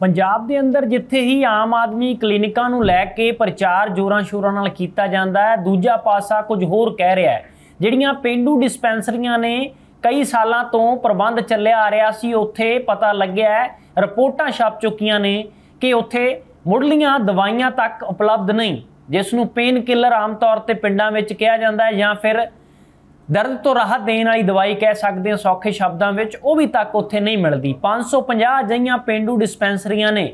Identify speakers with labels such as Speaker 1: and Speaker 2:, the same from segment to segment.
Speaker 1: ਪੰਜਾਬ ਦੇ ਅੰਦਰ ਜਿੱਥੇ ਹੀ ਆਮ ਆਦਮੀ ਕਲੀਨਿਕਾਂ ਨੂੰ ਲੈ ਕੇ ਪ੍ਰਚਾਰ ਜ਼ੋਰਾਂ ਸ਼ੋਰਾਂ ਨਾਲ ਕੀਤਾ ਜਾਂਦਾ ਹੈ ਦੂਜਾ ਪਾਸਾ ਕੁਝ ਹੋਰ ਕਹਿ ਰਿਹਾ ਹੈ ਜਿਹੜੀਆਂ ਪਿੰਡੂ ਡਿਸਪੈਂਸਰੀਆਂ ਨੇ ਕਈ ਸਾਲਾਂ ਤੋਂ ਪ੍ਰਬੰਧ ਚੱਲਿਆ ਆ ਰਿਹਾ ਸੀ ਉੱਥੇ ਪਤਾ ਲੱਗਿਆ ਰਿਪੋਰਟਾਂ ਛਪ ਚੁੱਕੀਆਂ ਨੇ ਕਿ ਉੱਥੇ ਮੁੱਢਲੀਆਂ ਦਵਾਈਆਂ ਤੱਕ ਉਪਲਬਧ ਨਹੀਂ ਜਿਸ ਨੂੰ ਪੇਨ ਕਿਲਰ ਆਮ ਤੌਰ ਤੇ ਪਿੰਡਾਂ ਵਿੱਚ ਕਿਹਾ ਜਾਂਦਾ ਹੈ ਜਾਂ ਫਿਰ ਦਰਦ ਤੋਂ ਰਾਹਤ ਦੇਣ ਵਾਲੀ ਦਵਾਈ ਕਹਿ ਸਕਦੇ ਹਾਂ ਸੌਖੇ ਸ਼ਬਦਾਂ ਵਿੱਚ ਉਹ ਵੀ ਤੱਕ ਉੱਥੇ ਨਹੀਂ ਮਿਲਦੀ 550 ਜਈਆਂ ਪਿੰਡੂ ਡਿਸਪੈਂਸਰੀਆਂ ਨੇ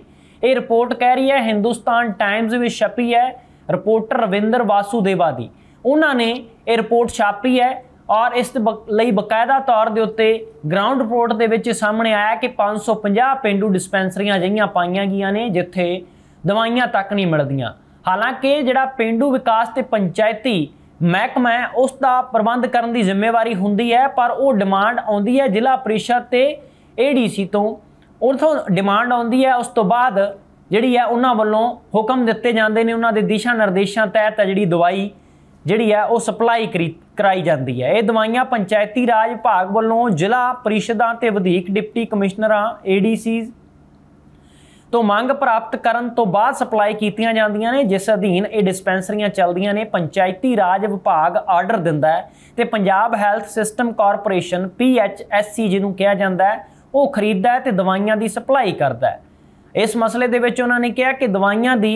Speaker 1: ਇਹ ਰਿਪੋਰਟ ਕਹਿ ਰਹੀ ਹੈ ਹਿੰਦੁਸਤਾਨ ਟਾਈਮਜ਼ ਵਿੱਚ ਛਪੀ ਹੈ ਰਿਪੋਰਟਰ ਰਵਿੰਦਰ ਵਾਸੂਦੇਵਾ ਦੀ ਉਹਨਾਂ ਨੇ ਇਹ ਰਿਪੋਰਟ ਛਾਪੀ ਹੈ ਔਰ ਇਸ ਲਈ ਬਕਾਇਦਾ ਤੌਰ ਦੇ ਉੱਤੇ ਗਰਾਊਂਡ ਰਿਪੋਰਟ ਦੇ ਵਿੱਚ ਸਾਹਮਣੇ ਆਇਆ ਕਿ 550 ਪਿੰਡੂ ਡਿਸਪੈਂਸਰੀਆਂ ਜਈਆਂ ਪਾਈਆਂ ਗਈਆਂ ਨੇ ਜਿੱਥੇ ਦਵਾਈਆਂ ਤੱਕ ਨਹੀਂ ਮਿਲਦੀਆਂ ਹਾਲਾਂਕਿ ਜਿਹੜਾ ਪਿੰਡੂ ਵਿਕਾਸ ਤੇ ਪੰਚਾਇਤੀ ਮਹਿਕਮਾ ਹੈ ਉਸ ਦਾ ਪ੍ਰਬੰਧ ਕਰਨ ਦੀ ਜ਼ਿੰਮੇਵਾਰੀ ਹੁੰਦੀ ਹੈ ਪਰ ਉਹ ਡਿਮਾਂਡ ਆਉਂਦੀ ਹੈ ਜ਼ਿਲ੍ਹਾ ਪ੍ਰੀਸ਼ਦ ਤੇ ਏਡੀਸੀ ਤੋਂ ਉਥੋਂ ਡਿਮਾਂਡ ਆਉਂਦੀ ਹੈ ਉਸ ਤੋਂ ਬਾਅਦ ਜਿਹੜੀ ਹੈ ਉਹਨਾਂ ਵੱਲੋਂ ਹੁਕਮ ਦਿੱਤੇ ਜਾਂਦੇ ਨੇ ਉਹਨਾਂ ਦੇ ਦਿਸ਼ਾ ਨਿਰਦੇਸ਼ਾਂ ਤਹਿਤ ਜਿਹੜੀ ਦਵਾਈ ਜਿਹੜੀ ਹੈ ਉਹ ਸਪਲਾਈ ਕਰਾਈ ਜਾਂਦੀ ਹੈ ਇਹ ਦਵਾਈਆਂ ਪੰਚਾਇਤੀ ਰਾਜ ਭਾਗ ਵੱਲੋਂ ਜ਼ਿਲ੍ਹਾ ਪ੍ਰੀਸ਼ਦਾਂ ਤੇ ਵਧੀਕ ਡਿਪਟੀ ਕਮਿਸ਼ਨਰਾਂ ਏਡੀਸੀਜ਼ ਤੋਂ ਮੰਗ ਪ੍ਰਾਪਤ ਕਰਨ ਤੋਂ ਬਾਅਦ ਸਪਲਾਈ ਕੀਤੀਆਂ ਜਾਂਦੀਆਂ ਨੇ ਜਿਸ ਅਧੀਨ ਇਹ ਡਿਸਪੈਂਸਰੀਆਂ ਚੱਲਦੀਆਂ ਨੇ ਪੰਚਾਇਤੀ ਰਾਜ ਵਿਭਾਗ ਆਰਡਰ ਦਿੰਦਾ ਹੈ ਤੇ ਪੰਜਾਬ ਹੈਲਥ ਸਿਸਟਮ ਕਾਰਪੋਰੇਸ਼ਨ ਸੀ ਜਿਹਨੂੰ ਕਿਹਾ ਜਾਂਦਾ ਹੈ ਉਹ ਖਰੀਦਦਾ ਹੈ ਤੇ ਦਵਾਈਆਂ ਦੀ ਸਪਲਾਈ ਕਰਦਾ ਹੈ ਇਸ ਮਸਲੇ ਦੇ ਵਿੱਚ ਉਹਨਾਂ ਨੇ ਕਿਹਾ ਕਿ ਦਵਾਈਆਂ ਦੀ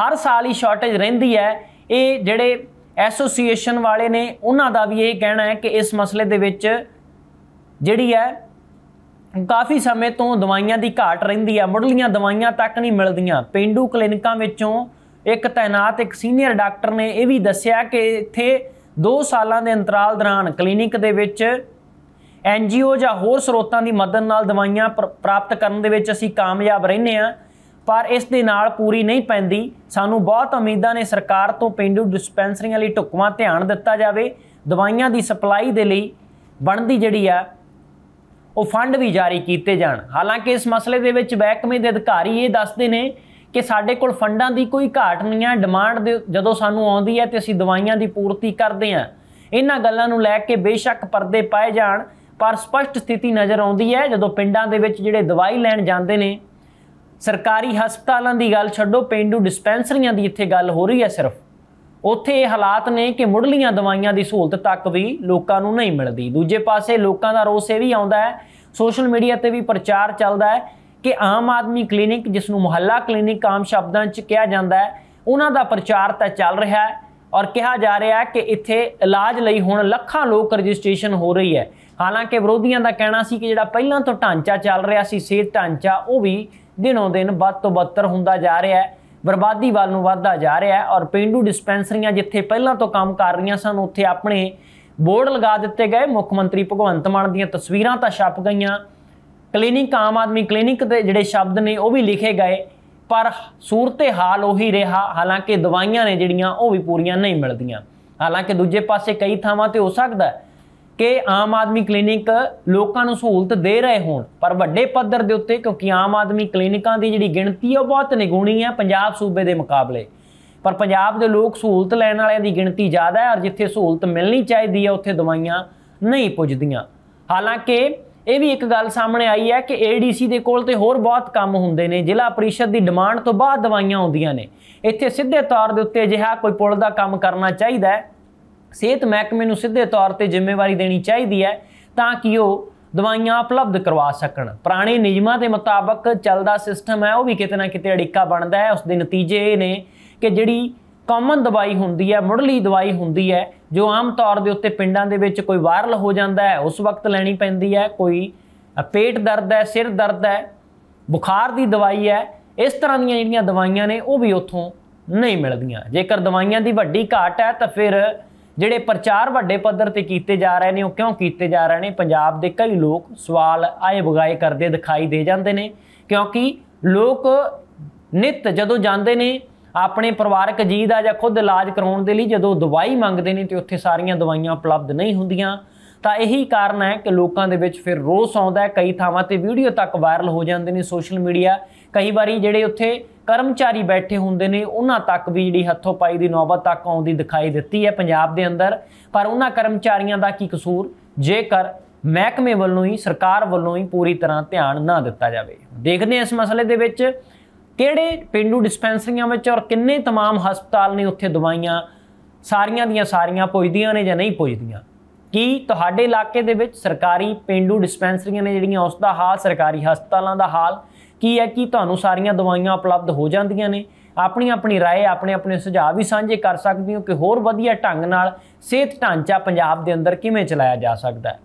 Speaker 1: ਹਰ ਸਾਲ ਹੀ ਸ਼ਾਰਟੇਜ ਰਹਿੰਦੀ ਹੈ ਇਹ ਜਿਹੜੇ ਐਸੋਸੀਏਸ਼ਨ ਵਾਲੇ ਨੇ ਉਹਨਾਂ ਦਾ ਵੀ ਇਹ ਕਹਿਣਾ ਹੈ ਕਿ ਇਸ ਮਸਲੇ ਦੇ ਵਿੱਚ ਜਿਹੜੀ ਹੈ ਕਾਫੀ ਸਮੇਂ ਤੋਂ ਦਵਾਈਆਂ ਦੀ ਘਾਟ ਰਹਿੰਦੀ ਆ ਮੁੱਢਲੀਆਂ ਦਵਾਈਆਂ ਤੱਕ ਨਹੀਂ ਮਿਲਦੀਆਂ ਪਿੰਡੂ ਕਲੀਨਿਕਾਂ ਵਿੱਚੋਂ ਇੱਕ ਤਾਇਨਾਤ ਇੱਕ ਸੀਨੀਅਰ ਡਾਕਟਰ ਨੇ ਇਹ ਵੀ ਦੱਸਿਆ ਕਿ ਇੱਥੇ 2 ਸਾਲਾਂ ਦੇ ਅੰਤਰਾਲ ਦੌਰਾਨ ਕਲੀਨਿਕ ਦੇ ਵਿੱਚ ਐਨਜੀਓ ਜਾਂ ਹੋਰ ਸਰੋਤਾਂ ਦੀ ਮਦਦ ਨਾਲ ਦਵਾਈਆਂ ਪ੍ਰਾਪਤ ਕਰਨ ਦੇ ਵਿੱਚ ਅਸੀਂ ਕਾਮਯਾਬ ਰਹਿੰਨੇ ਆ ਪਰ ਇਸ ਦੇ ਨਾਲ ਪੂਰੀ ਨਹੀਂ ਪੈਂਦੀ ਸਾਨੂੰ ਬਹੁਤ ਉਮੀਦਾਂ ਨੇ ਸਰਕਾਰ ਤੋਂ ਪਿੰਡੂ ਡਿਸਪੈਂਸਰੀਆਂ ਲਈ ਢੁਕਵਾਂ ਧਿਆਨ ਦਿੱਤਾ ਜਾਵੇ ਦਵਾਈਆਂ ਦੀ ਸਪਲਾਈ ਦੇ ਲਈ ਬਣਦੀ ਜਿਹੜੀ ਆ ਉਹ ਫੰਡ ਵੀ ਜਾਰੀ ਕੀਤੇ ਜਾਣ ਹਾਲਾਂਕਿ ਇਸ ਮਸਲੇ ਦੇ ਵਿੱਚ ਬੈਕਮੇ ਦੇ ਅਧਿਕਾਰੀ ਇਹ ਦੱਸਦੇ ਨੇ ਕਿ ਸਾਡੇ ਕੋਲ ਫੰਡਾਂ ਦੀ ਕੋਈ ਘਾਟ ਨਹੀਂ ਹੈ ਡਿਮਾਂਡ ਜਦੋਂ ਸਾਨੂੰ ਆਉਂਦੀ ਹੈ ਤੇ ਅਸੀਂ ਦਵਾਈਆਂ ਦੀ ਪੂਰਤੀ ਕਰਦੇ ਹਾਂ ਇਹਨਾਂ ਗੱਲਾਂ ਨੂੰ ਲੈ ਕੇ ਬੇਸ਼ੱਕ ਪਰਦੇ ਪਾਏ ਜਾਣ ਪਰ ਸਪਸ਼ਟ ਸਥਿਤੀ ਨਜ਼ਰ ਆਉਂਦੀ ਹੈ ਜਦੋਂ ਪਿੰਡਾਂ ਦੇ ਵਿੱਚ ਜਿਹੜੇ ਦਵਾਈ ਲੈਣ ਜਾਂਦੇ ਨੇ ਸਰਕਾਰੀ ਹਸਪਤਾਲਾਂ ਦੀ ਗੱਲ ਛੱਡੋ ਪਿੰਡੂ ਡਿਸਪੈਂਸਰੀਆਂ ਦੀ ਇੱਥੇ ਗੱਲ ਹੋ ਰਹੀ ਹੈ ਸਿਰਫ ਉੱਥੇ ਇਹ ਹਾਲਾਤ ਨੇ ਕਿ ਮੁੱਢਲੀਆਂ ਦਵਾਈਆਂ ਦੀ ਸਹੂਲਤ ਤੱਕ ਵੀ ਲੋਕਾਂ ਨੂੰ ਨਹੀਂ ਮਿਲਦੀ ਦੂਜੇ ਪਾਸੇ ਲੋਕਾਂ ਦਾ ਰੋਸ ਇਹ ਵੀ ਆਉਂਦਾ ਹੈ ਸੋਸ਼ਲ ਮੀਡੀਆ ਤੇ ਵੀ ਪ੍ਰਚਾਰ ਚੱਲਦਾ ਹੈ ਕਿ ਆਮ ਆਦਮੀ ਕਲੀਨਿਕ ਜਿਸ ਨੂੰ ਮੁਹੱਲਾ ਕਲੀਨਿਕ ਆਮ ਸ਼ਬਦਾਂ 'ਚ ਕਿਹਾ ਜਾਂਦਾ ਹੈ ਉਹਨਾਂ ਦਾ ਪ੍ਰਚਾਰ ਤਾਂ ਚੱਲ ਰਿਹਾ ਹੈ ਔਰ ਕਿਹਾ ਜਾ ਰਿਹਾ ਹੈ ਕਿ ਇੱਥੇ ਇਲਾਜ ਲਈ ਹੁਣ ਲੱਖਾਂ ਲੋਕ ਰਜਿਸਟ੍ਰੇਸ਼ਨ ਹੋ ਰਹੀ ਹੈ ਹਾਲਾਂਕਿ ਵਿਰੋਧੀਆਂ ਦਾ ਕਹਿਣਾ ਸੀ ਕਿ ਜਿਹੜਾ ਪਹਿਲਾਂ ਤੋਂ ਢਾਂਚਾ ਚੱਲ ਰਿਹਾ ਸੀ ਸਿਹਤ ਢਾਂਚਾ ਉਹ ਵੀ ਦਿਨੋਂ ਦਿਨ ਵੱਧ ਤੋਂ ਵੱਧ ਹੁੰਦਾ ਜਾ ਰਿਹਾ ਹੈ ਬਰਬਾਦੀ ਵੱਲ ਨੂੰ ਵਧਦਾ ਜਾ ਰਿਹਾ ਹੈ ਔਰ ਪਿੰਡੂ ਡਿਸਪੈਂਸਰੀਆਂ ਜਿੱਥੇ ਪਹਿਲਾਂ ਤੋਂ ਕੰਮ ਕਰ ਰਹੀਆਂ ਸਨ ਉੱਥੇ ਆਪਣੇ ਬੋਰਡ ਲਗਾ ਦਿੱਤੇ ਗਏ ਮੁੱਖ ਮੰਤਰੀ ਭਗਵੰਤ ਮਾਨ ਦੀਆਂ ਤਸਵੀਰਾਂ ਤਾਂ ਛਪ ਗਈਆਂ ਕਲੀਨਿਕ ਆਮ ਆਦਮੀ ਕਲੀਨਿਕ ਦੇ ਜਿਹੜੇ ਸ਼ਬਦ ਨੇ ਉਹ ਵੀ ਲਿਖੇ ਗਏ ਪਰ ਸੂਰਤੇ ਹਾਲ ਉਹੀ ਰਿਹਾ ਹਾਲਾਂਕਿ ਦਵਾਈਆਂ ਨੇ ਜਿਹੜੀਆਂ ਉਹ ਵੀ ਪੂਰੀਆਂ ਨਹੀਂ ਮਿਲਦੀਆਂ ਹਾਲਾਂਕਿ ਦੂਜੇ ਪਾਸੇ ਕਈ ਥਾਵਾਂ ਤੇ ਹੋ ਸਕਦਾ ਕਿ ਆਮ ਆਦਮੀ ਕਲੀਨਿਕ ਲੋਕਾਂ ਨੂੰ ਸਹੂਲਤ ਦੇ ਰਹੇ ਹੋਣ ਪਰ ਵੱਡੇ ਪੱਧਰ ਦੇ ਉੱਤੇ ਕਿਉਂਕਿ ਆਮ ਆਦਮੀ ਕਲੀਨਿਕਾਂ ਦੀ ਜਿਹੜੀ ਗਿਣਤੀ ਹੈ ਉਹ ਬਹੁਤ ਨਿਗੂਣੀ ਹੈ ਪੰਜਾਬ ਸੂਬੇ ਦੇ ਮੁਕਾਬਲੇ ਪਰ ਪੰਜਾਬ ਦੇ ਲੋਕ ਸਹੂਲਤ ਲੈਣ ਵਾਲਿਆਂ ਦੀ ਗਿਣਤੀ ਜ਼ਿਆਦਾ ਹੈ ਔਰ ਜਿੱਥੇ ਸਹੂਲਤ ਮਿਲਣੀ ਚਾਹੀਦੀ ਹੈ ਉੱਥੇ ਦਵਾਈਆਂ ਨਹੀਂ ਪੁੱਜਦੀਆਂ ਹਾਲਾਂਕਿ ਇਹ ਵੀ ਇੱਕ ਗੱਲ ਸਾਹਮਣੇ ਆਈ ਹੈ ਕਿ ਏਡੀਸੀ ਦੇ ਕੋਲ ਤੇ ਹੋਰ ਬਹੁਤ ਕੰਮ ਹੁੰਦੇ ਨੇ ਜ਼ਿਲ੍ਹਾ ਪ੍ਰੀਸ਼ਦ ਦੀ ਡਿਮਾਂਡ ਤੋਂ ਬਾਅਦ ਦਵਾਈਆਂ ਆਉਂਦੀਆਂ ਨੇ ਇੱਥੇ ਸਿੱਧੇ ਤੌਰ ਦੇ ਉੱਤੇ ਅਜਿਹਾ ਕੋਈ ਪੁਲ ਦਾ ਕੰਮ ਕਰਨਾ ਚਾਹੀਦਾ ਹੈ ਸਿਹਤ ਮਹਿਕਮੇ ਨੂੰ ਸਿੱਧੇ ਤੌਰ ਤੇ ਜ਼ਿੰਮੇਵਾਰੀ ਦੇਣੀ ਚਾਹੀਦੀ ਹੈ ਤਾਂ ਕਿ ਉਹ ਦਵਾਈਆਂ ਉਪਲਬਧ ਕਰਵਾ ਸਕਣ ਪੁਰਾਣੇ ਨਿਯਮਾਂ ਦੇ ਮੁਤਾਬਕ ਚੱਲਦਾ ਸਿਸਟਮ ਹੈ ਉਹ ਵੀ ਕਿਤੇ ਨਾ ਕਿਤੇ ਅੜਿੱਕਾ ਬਣਦਾ ਹੈ ਉਸ ਦੇ ਨਤੀਜੇ ਇਹ ਨੇ ਕਿ ਜਿਹੜੀ ਕਾਮਨ ਦਵਾਈ ਹੁੰਦੀ ਹੈ ਮੁੱਢਲੀ ਦਵਾਈ ਹੁੰਦੀ ਹੈ ਜੋ ਆਮ ਤੌਰ ਦੇ ਉੱਤੇ ਪਿੰਡਾਂ ਦੇ ਵਿੱਚ ਕੋਈ ਵਾਇਰਲ ਹੋ ਜਾਂਦਾ ਹੈ ਉਸ ਵਕਤ ਲੈਣੀ ਪੈਂਦੀ ਹੈ ਕੋਈ ਪੇਟ ਦਰਦ ਹੈ ਸਿਰ ਦਰਦ ਹੈ ਬੁਖਾਰ ਦੀ ਦਵਾਈ ਹੈ ਇਸ ਤਰ੍ਹਾਂ ਦੀਆਂ ਜਿਹੜੀਆਂ ਦਵਾਈਆਂ ਨੇ ਉਹ ਵੀ ਉੱਥੋਂ ਨਹੀਂ ਮਿਲਦੀਆਂ ਜੇਕਰ ਦਵਾਈਆਂ ਦੀ ਵੱਡੀ ਘਾਟ ਹੈ ਤਾਂ ਫਿਰ ਜਿਹੜੇ ਪ੍ਰਚਾਰ ਵੱਡੇ ਪੱਧਰ ਤੇ ਕੀਤੇ ਜਾ ਰਹੇ ਨੇ ਉਹ ਕਿਉਂ ਕੀਤੇ ਜਾ ਰਹੇ ਨੇ ਪੰਜਾਬ ਦੇ ਕਈ ਲੋਕ ਸਵਾਲ ਆਏ ਬਗਾਏ ਕਰਦੇ ਦਿਖਾਈ ਦੇ ਜਾਂਦੇ ਨੇ ਕਿਉਂਕਿ ਲੋਕ ਨਿਤ ਜਦੋਂ ਜਾਂਦੇ ਨੇ ਆਪਣੇ ਪਰਿਵਾਰਕ ਜੀ ਦਾ ਜਾਂ ਖੁਦ ਇਲਾਜ ਕਰਾਉਣ ਦੇ ਲਈ ਜਦੋਂ ਦਵਾਈ ਮੰਗਦੇ ਨੇ ਤੇ ਉੱਥੇ ਸਾਰੀਆਂ ਦਵਾਈਆਂ ਉਪਲਬਧ ਨਹੀਂ ਹੁੰਦੀਆਂ ਤਾਂ ਇਹੀ ਕਾਰਨ ਹੈ ਕਿ ਲੋਕਾਂ ਦੇ ਵਿੱਚ ਫਿਰ ਰੋਸ ਆਉਂਦਾ ਹੈ ਕਈ ਥਾਵਾਂ ਤੇ ਵੀਡੀਓ ਤੱਕ ਵਾਇਰਲ ਹੋ ਜਾਂਦੇ ਨੇ ਸੋਸ਼ਲ ਮੀਡੀਆ ਕਈ ਵਾਰੀ ਜਿਹੜੇ ਉੱਥੇ ਕਰਮਚਾਰੀ ਬੈਠੇ ਹੁੰਦੇ ਨੇ ਉਹਨਾਂ ਤੱਕ ਵੀ ਜਿਹੜੀ ਹੱਥੋਂ ਪਾਈ ਦੀ ਨੌਬਤ ਤੱਕ ਆਉਂਦੀ ਦਿਖਾਈ ਦਿੱਤੀ ਹੈ ਪੰਜਾਬ ਦੇ ਅੰਦਰ ਪਰ ਉਹਨਾਂ ਕਰਮਚਾਰੀਆਂ ਦਾ ਕੀ ਕਸੂਰ ਜੇਕਰ ਮਹਿਕਮੇ ਵੱਲੋਂ ਹੀ ਸਰਕਾਰ ਵੱਲੋਂ ਹੀ ਪੂਰੀ ਤਰ੍ਹਾਂ ਧਿਆਨ ਨਾ ਦਿੱਤਾ ਜਾਵੇ ਦੇਖਦੇ ਹਾਂ ਇਸ ਮਸਲੇ ਦੇ ਵਿੱਚ ਕਿਹੜੇ ਪਿੰਡੂ ਡਿਸਪੈਂਸਰੀਆਂ ਵਿੱਚ ਔਰ ਕਿੰਨੇ तमाम ਹਸਪਤਾਲ ਨੇ ਉੱਥੇ ਦਵਾਈਆਂ ਸਾਰੀਆਂ ਦੀਆਂ ਸਾਰੀਆਂ ਪੁੱਜਦੀਆਂ ਨੇ ਜਾਂ ਨਹੀਂ ਪੁੱਜਦੀਆਂ ਕੀ ਤੁਹਾਡੇ ਇਲਾਕੇ ਦੇ ਵਿੱਚ ਸਰਕਾਰੀ ਪਿੰਡੂ ਡਿਸਪੈਂਸਰੀਆਂ ਨੇ ਜਿਹੜੀਆਂ ਉਸ ਦਾ ਹਾਲ ਸਰਕਾਰੀ ਹਸਪਤਾਲਾਂ ਦਾ ਹਾਲ ਕੀ ਹੈ ਕਿ ਤੁਹਾਨੂੰ ਸਾਰੀਆਂ ਦਵਾਈਆਂ ਉਪਲਬਧ ਹੋ ਜਾਂਦੀਆਂ ਨੇ ਆਪਣੀ ਆਪਣੀ رائے ਆਪਣੇ ਆਪਣੇ ਸੁਝਾਅ ਵੀ ਸਾਂਝੇ ਕਰ ਸਕਦੇ ਹੋ ਕਿ ਹੋਰ ਵਧੀਆ ਢੰਗ ਨਾਲ ਸਿਹਤ ਢਾਂਚਾ ਪੰਜਾਬ ਦੇ ਅੰਦਰ ਕਿਵੇਂ ਚਲਾਇਆ ਜਾ ਸਕਦਾ ਹੈ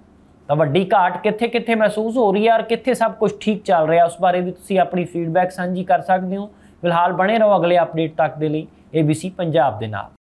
Speaker 1: ਤਾਂ ਵੱਡੀ ਘਾਟ ਕਿੱਥੇ-ਕਿੱਥੇ ਮਹਿਸੂਸ ਹੋ ਰਹੀ ਹੈ ਔਰ ਕਿੱਥੇ ਸਭ ਕੁਝ ਠੀਕ ਚੱਲ ਰਿਹਾ ਉਸ ਬਾਰੇ ਵੀ ਤੁਸੀਂ ਆਪਣੀ ਫੀਡਬੈਕ ਸਾਂਝੀ ਕਰ ਸਕਦੇ ਹੋ ਫਿਲਹਾਲ ਬਣੇ ਰਹੋ ਅਗਲੇ ਅਪਡੇਟ ਤੱਕ ਦੇ ਲਈ ABC ਪੰਜਾਬ ਦੇ ਨਾਲ